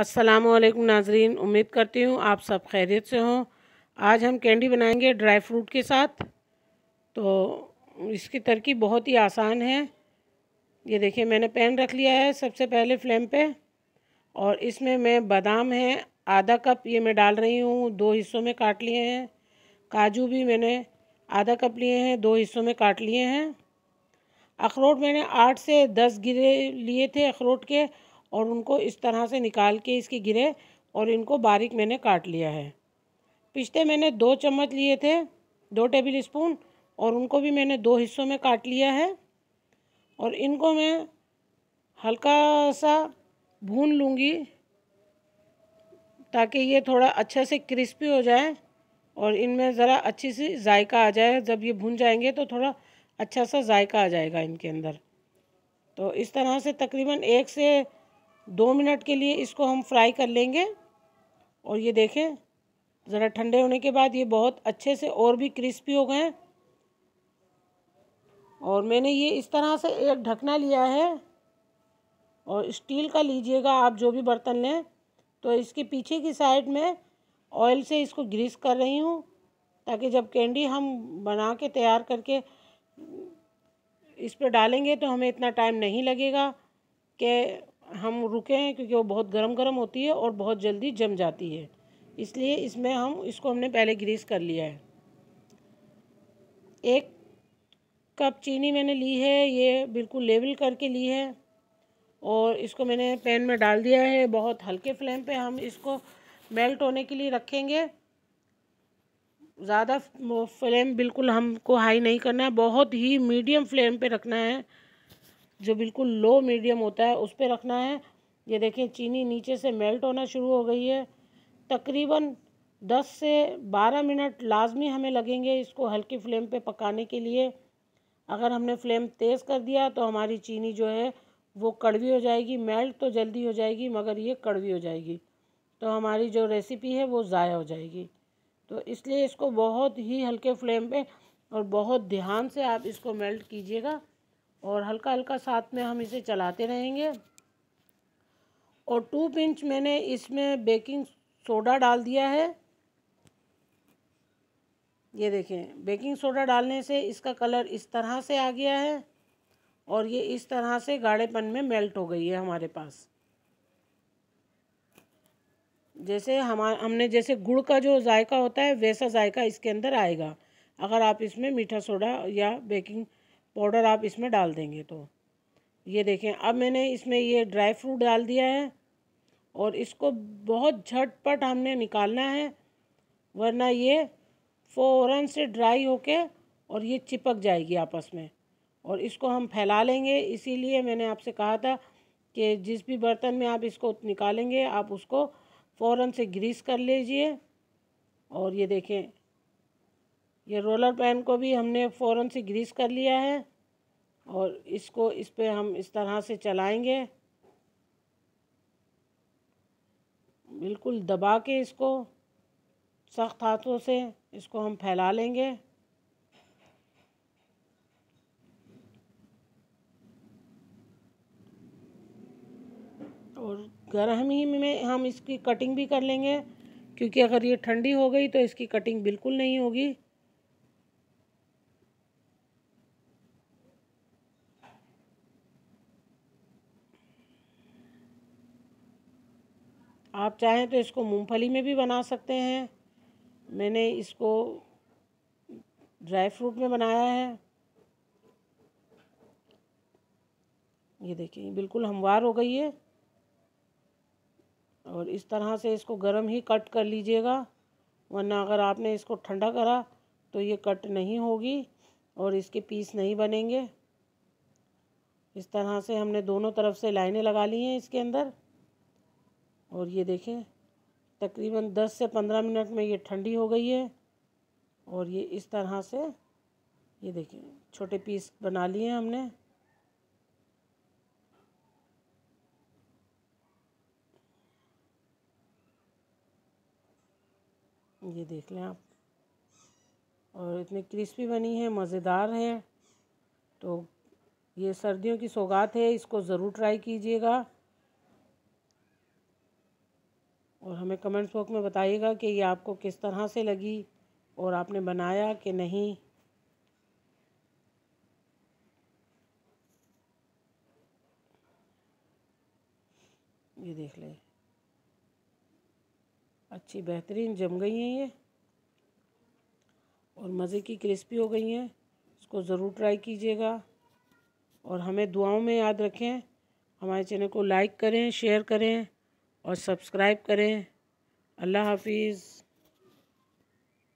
अस्सलाम वालेकुम नाजरीन उम्मीद करती हूँ आप सब खैरियत से हों आज हम कैंडी बनाएंगे ड्राई फ्रूट के साथ तो इसकी तरकीब बहुत ही आसान है ये देखिए मैंने पैन रख लिया है सबसे पहले फ्लेम पे और इसमें मैं बादाम है आधा कप ये मैं डाल रही हूँ दो हिस्सों में काट लिए हैं काजू भी मैंने आधा कप लिए हैं दो हिस्सों में काट लिए हैं अखरोट मैंने आठ से दस गिरे लिए थे अखरोट के और उनको इस तरह से निकाल के इसकी गिरे और इनको बारीक मैंने काट लिया है पिस्ते मैंने दो चम्मच लिए थे दो टेबल स्पून और उनको भी मैंने दो हिस्सों में काट लिया है और इनको मैं हल्का सा भून लूँगी ताकि ये थोड़ा अच्छे से क्रिस्पी हो जाए और इनमें ज़रा अच्छी सी जायका आ जाए जब ये भून जाएंगे तो थोड़ा अच्छा सा जायका आ जाएगा इनके अंदर तो इस तरह से तकरीबन एक से दो मिनट के लिए इसको हम फ्राई कर लेंगे और ये देखें ज़रा ठंडे होने के बाद ये बहुत अच्छे से और भी क्रिस्पी हो गए और मैंने ये इस तरह से एक ढकना लिया है और स्टील का लीजिएगा आप जो भी बर्तन लें तो इसके पीछे की साइड में ऑयल से इसको ग्रीस कर रही हूँ ताकि जब कैंडी हम बना के तैयार करके इस पर डालेंगे तो हमें इतना टाइम नहीं लगेगा कि हम रुके हैं क्योंकि वो बहुत गर्म गर्म होती है और बहुत जल्दी जम जाती है इसलिए इसमें हम इसको हमने पहले ग्रीस कर लिया है एक कप चीनी मैंने ली है ये बिल्कुल लेवल करके ली है और इसको मैंने पैन में डाल दिया है बहुत हल्के फ्लेम पे हम इसको मेल्ट होने के लिए रखेंगे ज़्यादा फ्लेम बिल्कुल हमको हाई नहीं करना है बहुत ही मीडियम फ्लेम पे रखना है जो बिल्कुल लो मीडियम होता है उस पर रखना है ये देखें चीनी नीचे से मेल्ट होना शुरू हो गई है तकरीबन 10 से 12 मिनट लाजमी हमें लगेंगे इसको हल्की फ्लेम पे पकाने के लिए अगर हमने फ्लेम तेज़ कर दिया तो हमारी चीनी जो है वो कड़वी हो जाएगी मेल्ट तो जल्दी हो जाएगी मगर ये कड़वी हो जाएगी तो हमारी जो रेसिपी है वो ज़ाया हो जाएगी तो इसलिए इसको बहुत ही हल्के फ्लेम पे और बहुत ध्यान से आप इसको मेल्ट कीजिएगा और हल्का हल्का साथ में हम इसे चलाते रहेंगे और टू पिंच मैंने इसमें बेकिंग सोडा डाल दिया है ये देखें बेकिंग सोडा डालने से इसका कलर इस तरह से आ गया है और ये इस तरह से गाढ़ेपन में मेल्ट हो गई है हमारे पास जैसे हम हमने जैसे गुड़ का जो जायका होता है वैसा जायका इसके अंदर आएगा अगर आप इसमें मीठा सोडा या बेकिंग पाउडर आप इसमें डाल देंगे तो ये देखें अब मैंने इसमें ये ड्राई फ्रूट डाल दिया है और इसको बहुत झटपट हमने निकालना है वरना ये फ़ौरन से ड्राई होके और ये चिपक जाएगी आपस में और इसको हम फैला लेंगे इसीलिए मैंने आपसे कहा था कि जिस भी बर्तन में आप इसको निकालेंगे आप उसको फ़ौरन से ग्रीस कर लीजिए और ये देखें ये रोलर पैन को भी हमने फ़ौरन से ग्रीस कर लिया है और इसको इस पर हम इस तरह से चलाएंगे बिल्कुल दबा के इसको सख्त हाथों से इसको हम फैला लेंगे और गर्म ही में हम इसकी कटिंग भी कर लेंगे क्योंकि अगर ये ठंडी हो गई तो इसकी कटिंग बिल्कुल नहीं होगी आप चाहें तो इसको मूंगफली में भी बना सकते हैं मैंने इसको ड्राई फ्रूट में बनाया है ये देखिए बिल्कुल हमवार हो गई है और इस तरह से इसको गर्म ही कट कर लीजिएगा वरना अगर आपने इसको ठंडा करा तो ये कट नहीं होगी और इसके पीस नहीं बनेंगे इस तरह से हमने दोनों तरफ से लाइनें लगा ली हैं इसके अंदर और ये देखें तकरीबन 10 से 15 मिनट में ये ठंडी हो गई है और ये इस तरह से ये देखें छोटे पीस बना लिए हमने ये देख लें आप और इतनी क्रिस्पी बनी है मज़ेदार है तो ये सर्दियों की सौगात है इसको ज़रूर ट्राई कीजिएगा और हमें कमेंट्स बॉक्स में बताइएगा कि ये आपको किस तरह से लगी और आपने बनाया कि नहीं ये देख लें अच्छी बेहतरीन जम गई हैं ये और मज़े की क्रिस्पी हो गई हैं इसको ज़रूर ट्राई कीजिएगा और हमें दुआओं में याद रखें हमारे चैनल को लाइक करें शेयर करें और सब्सक्राइब करें अल्लाह हाफिज़